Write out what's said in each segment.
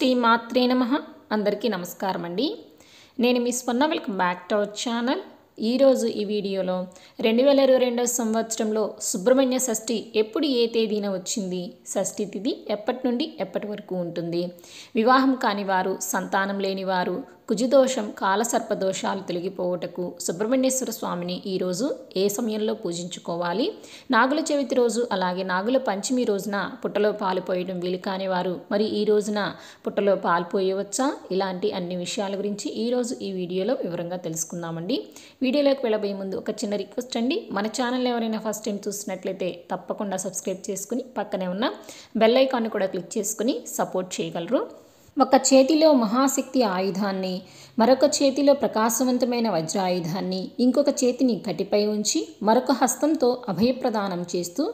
శ్రీ మాత్రే నమ అందరికీ నమస్కారం అండి నేను మీ Swarna welcome back to our channel ఈరోజు ఈ వీడియోలో రెండు వేల ఇరవై రెండవ సంవత్సరంలో సుబ్రహ్మణ్య షష్ఠి ఎప్పుడు ఏ తేదీన వచ్చింది షష్ఠి తిథి ఎప్పటి నుండి ఎప్పటి వరకు ఉంటుంది వివాహం కాని వారు సంతానం లేని వారు కుజుదోషం కాలసర్ప దోషాలు తొలగిపోవుటకు సుబ్రహ్మణ్యేశ్వర స్వామిని ఈరోజు ఏ సమయంలో పూజించుకోవాలి నాగుల చవితి రోజు అలాగే నాగుల పంచమి రోజున పుట్టలో పాలు పోయడం వీలు కానివారు మరి ఈ రోజున పుట్టలో పాలు పోయవచ్చా ఇలాంటి అన్ని విషయాల గురించి ఈరోజు ఈ వీడియోలో వివరంగా తెలుసుకుందామండి వీడియోలోకి వెళ్ళబోయే ముందు ఒక చిన్న రిక్వెస్ట్ అండి మన ఛానల్ ఎవరైనా ఫస్ట్ టైం చూసినట్లయితే తప్పకుండా సబ్స్క్రైబ్ చేసుకుని పక్కనే ఉన్న బెల్ ఐకాన్ కూడా క్లిక్ చేసుకుని సపోర్ట్ చేయగలరు ఒక చేతిలో మహాశక్తి ఆయుధాన్ని మరొక చేతిలో ప్రకాశవంతమైన వజ్రాయుధాన్ని ఇంకొక చేతిని కటిపై ఉంచి మరొక హస్తంతో అభయప్రదానం చేస్తూ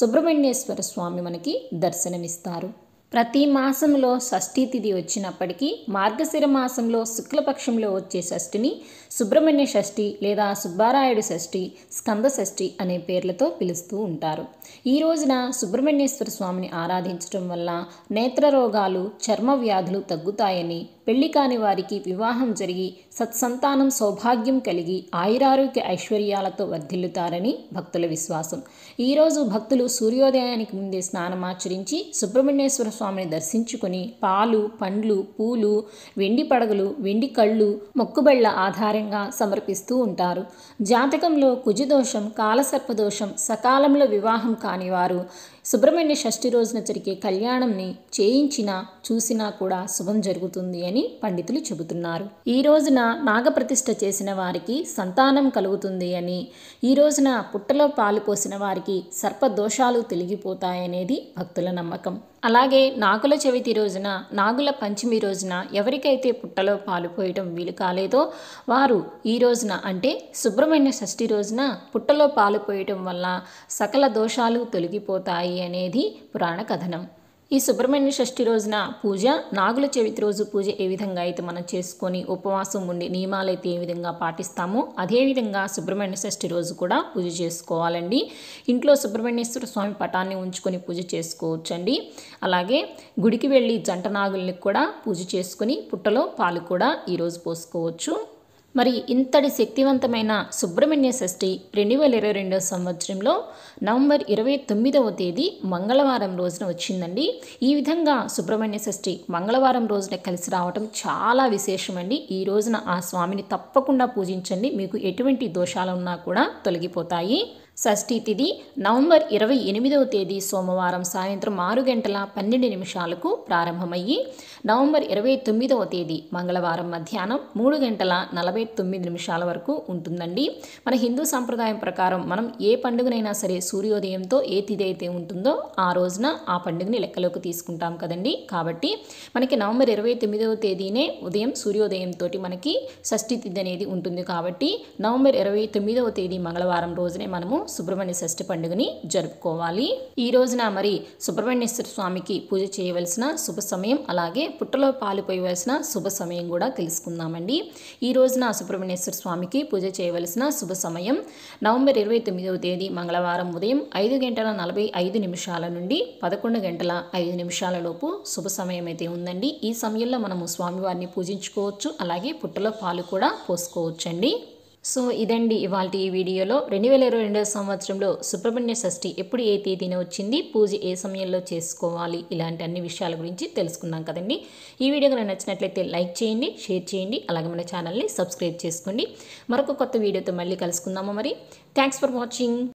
సుబ్రహ్మణ్యేశ్వర స్వామి మనకి దర్శనమిస్తారు ప్రతి మాసంలో షష్ఠీ తిథి వచ్చినప్పటికీ మార్గశిర మాసంలో శుక్లపక్షంలో వచ్చే షష్ఠిని సుబ్రహ్మణ్య షష్ఠి లేదా సుబ్బారాయుడు షష్ఠి స్కంద షష్ఠి అనే పేర్లతో పిలుస్తూ ఉంటారు ఈ రోజున సుబ్రహ్మణ్యేశ్వర స్వామిని ఆరాధించడం వల్ల నేత్ర రోగాలు చర్మ వ్యాధులు తగ్గుతాయని పెళ్లి కాని వారికి వివాహం జరిగి సత్సంతానం సౌభాగ్యం కలిగి ఆయురారోగ్య ఐశ్వర్యాలతో వర్ధిల్లుతారని భక్తుల విశ్వాసం ఈరోజు భక్తులు సూర్యోదయానికి ముందే స్నానమాచరించి సుబ్రహ్మణ్యేశ్వర స్వామిని దర్శించుకుని పాలు పండ్లు పూలు వెండి పడగలు వెండి కళ్ళు మొక్కుబళ్ళ ఆధారంగా సమర్పిస్తూ ఉంటారు జాతకంలో కుజదోషం కాలసర్పదోషం సకాలంలో వివాహం కానివారు సుబ్రహ్మణ్య షష్ఠి రోజున జరిగే కళ్యాణంని చేయించినా చూసినా కూడా శుభం జరుగుతుంది అని ఉంటాయని పండితులు చెబుతున్నారు ఈ రోజున నాగప్రతిష్ఠ చేసిన వారికి సంతానం కలుగుతుంది అని ఈ రోజున పుట్టలో పాలు పోసిన వారికి సర్పదోషాలు తొలగిపోతాయనేది భక్తుల నమ్మకం అలాగే నాగుల చవితి రోజున నాగుల పంచమి రోజున ఎవరికైతే పుట్టలో పాలు పోయటం వీలు కాలేదో వారు ఈ రోజున అంటే శుభ్రమైన షష్ఠి రోజున పుట్టలో పాలు పోయటం వల్ల సకల దోషాలు తొలగిపోతాయి అనేది పురాణ కథనం ఈ సుబ్రహ్మణ్య షష్ఠి రోజున పూజ నాగుల చవితి రోజు పూజ ఏ విధంగా అయితే మనం చేసుకొని ఉపవాసం ఉండి నియమాలు అయితే ఏ విధంగా పాటిస్తామో అదేవిధంగా సుబ్రహ్మణ్య షష్ఠి రోజు కూడా పూజ చేసుకోవాలండి ఇంట్లో సుబ్రహ్మణ్యేశ్వర స్వామి పటాన్ని ఉంచుకొని పూజ చేసుకోవచ్చండి అలాగే గుడికి వెళ్ళి జంట నాగుల్ని కూడా పూజ చేసుకుని పుట్టలో పాలు కూడా ఈరోజు పోసుకోవచ్చు మరి ఇంతటి శక్తివంతమైన సుబ్రహ్మణ్య షష్ఠి రెండు వేల ఇరవై రెండవ సంవత్సరంలో నవంబర్ ఇరవై తొమ్మిదవ తేదీ మంగళవారం రోజున వచ్చిందండి ఈ విధంగా సుబ్రహ్మణ్య షష్ఠి మంగళవారం రోజున కలిసి రావటం చాలా విశేషమండి ఈ రోజున ఆ స్వామిని తప్పకుండా పూజించండి మీకు ఎటువంటి దోషాలు ఉన్నా కూడా తొలగిపోతాయి షష్ఠీ తిథి నవంబర్ ఇరవై ఎనిమిదవ తేదీ సోమవారం సాయంత్రం ఆరు గంటల పన్నెండు నిమిషాలకు ప్రారంభమయ్యి నవంబర్ ఇరవై తొమ్మిదవ తేదీ మంగళవారం మధ్యాహ్నం మూడు గంటల నలభై తొమ్మిది నిమిషాల వరకు ఉంటుందండి మన హిందూ సంప్రదాయం ప్రకారం మనం ఏ పండుగనైనా సరే సూర్యోదయంతో ఏ తిథి అయితే ఉంటుందో ఆ రోజున ఆ పండుగని లెక్కలోకి తీసుకుంటాం కదండి కాబట్టి మనకి నవంబర్ ఇరవై తొమ్మిదవ తేదీనే ఉదయం సూర్యోదయంతో మనకి షష్ఠీ తిథి అనేది ఉంటుంది కాబట్టి నవంబర్ ఇరవై తొమ్మిదవ తేదీ మంగళవారం రోజునే మనము సుబ్రహ్మణ్య షష్ఠి పండుగని జరుపుకోవాలి ఈ రోజున మరి సుబ్రహ్మణ్యేశ్వర స్వామికి పూజ చేయవలసిన శుభ సమయం అలాగే పుట్టలో పాలు పోయవలసిన శుభ సమయం కూడా తెలుసుకుందామండి ఈ రోజున సుబ్రహ్మణ్యేశ్వర స్వామికి పూజ చేయవలసిన శుభ సమయం నవంబర్ ఇరవై తొమ్మిదవ తేదీ మంగళవారం ఉదయం ఐదు గంటల నలభై ఐదు నిమిషాల నుండి పదకొండు గంటల ఐదు నిమిషాల లోపు శుభ సమయం అయితే ఉందండి ఈ సమయంలో మనము స్వామివారిని పూజించుకోవచ్చు అలాగే పుట్టలో పాలు కూడా పోసుకోవచ్చండి సో ఇదండి ఇవాళ ఈ వీడియోలో రెండు వేల ఇరవై రెండవ సంవత్సరంలో సుబ్రహ్మణ్య షష్ఠి ఎప్పుడు ఏ తేదీన వచ్చింది పూజ ఏ సమయంలో చేసుకోవాలి ఇలాంటి అన్ని విషయాల గురించి తెలుసుకున్నాం కదండి ఈ వీడియో కనుక నచ్చినట్లయితే లైక్ చేయండి షేర్ చేయండి అలాగే మన ఛానల్ని సబ్స్క్రైబ్ చేసుకోండి మరొక కొత్త వీడియోతో మళ్ళీ కలుసుకుందాము మరి థ్యాంక్స్ ఫర్ వాచింగ్